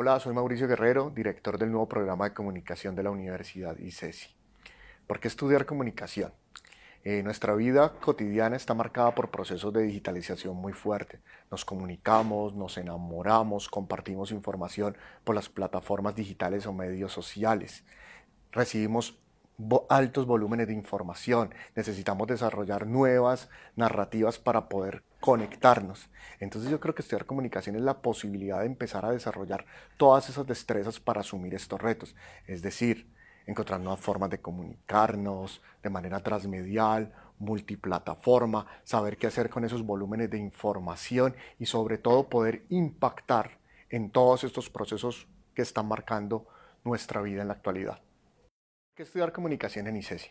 Hola, soy Mauricio Guerrero, director del nuevo programa de comunicación de la Universidad ICESI. E ¿Por qué estudiar comunicación? Eh, nuestra vida cotidiana está marcada por procesos de digitalización muy fuerte. Nos comunicamos, nos enamoramos, compartimos información por las plataformas digitales o medios sociales. Recibimos altos volúmenes de información. Necesitamos desarrollar nuevas narrativas para poder conectarnos. Entonces yo creo que estudiar comunicación es la posibilidad de empezar a desarrollar todas esas destrezas para asumir estos retos. Es decir, encontrar nuevas formas de comunicarnos de manera transmedial, multiplataforma, saber qué hacer con esos volúmenes de información y sobre todo poder impactar en todos estos procesos que están marcando nuestra vida en la actualidad. ¿Qué estudiar comunicación en ICESI?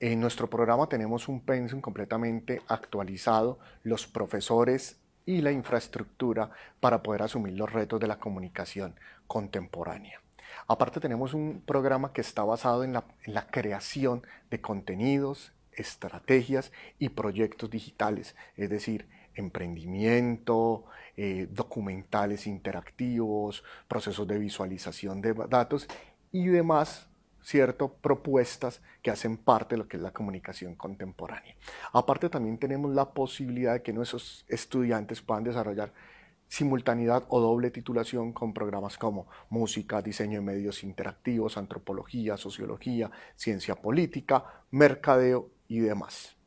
En nuestro programa tenemos un pensum completamente actualizado, los profesores y la infraestructura para poder asumir los retos de la comunicación contemporánea. Aparte tenemos un programa que está basado en la, creación de contenidos, estrategias y proyectos digitales, es decir, emprendimiento, eh, documentales interactivos, procesos de visualización de datos y demás ¿cierto? propuestas que hacen parte de lo que es la comunicación contemporánea. Aparte también tenemos la posibilidad de que nuestros estudiantes puedan desarrollar simultaneidad o doble titulación con programas como música, diseño de medios interactivos, antropología, sociología, ciencia política, mercadeo y demás.